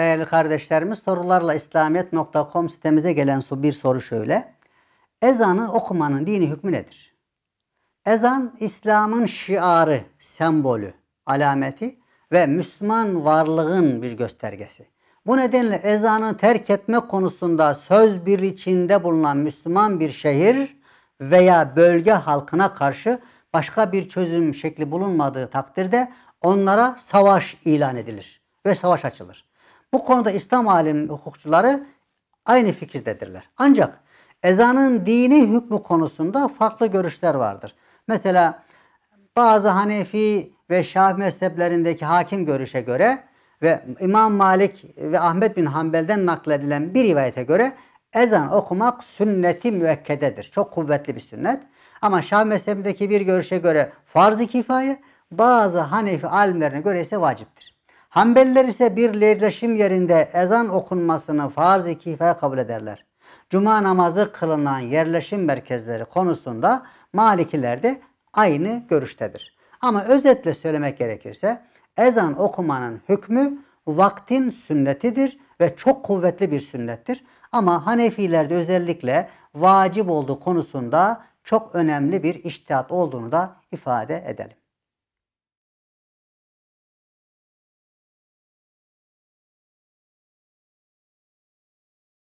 Değerli kardeşlerimiz sorularla İslamiyet.com sitemize gelen bir soru şöyle. Ezanı okumanın dini hükmü nedir? Ezan İslam'ın şiarı, sembolü, alameti ve Müslüman varlığın bir göstergesi. Bu nedenle ezanı terk etme konusunda söz bir içinde bulunan Müslüman bir şehir veya bölge halkına karşı başka bir çözüm şekli bulunmadığı takdirde onlara savaş ilan edilir ve savaş açılır. Bu konuda İslam alim hukukçuları aynı fikirdedirler. Ancak ezanın dini hükmü konusunda farklı görüşler vardır. Mesela bazı Hanefi ve Şafii mezheplerindeki hakim görüşe göre ve İmam Malik ve Ahmet bin Hanbel'den nakledilen bir rivayete göre ezan okumak sünneti müekkededir. Çok kuvvetli bir sünnet. Ama Şam mezhebindeki bir görüşe göre farz-ı kifaye, bazı Hanefi alimlerine göre ise vaciptir. Hanbeliler ise bir yerleşim yerinde ezan okunmasını farz-ı kifaya kabul ederler. Cuma namazı kılınan yerleşim merkezleri konusunda Malikiler de aynı görüştedir. Ama özetle söylemek gerekirse ezan okumanın hükmü vaktin sünnetidir ve çok kuvvetli bir sünnettir. Ama Hanefilerde özellikle vacip olduğu konusunda çok önemli bir iştihat olduğunu da ifade edelim.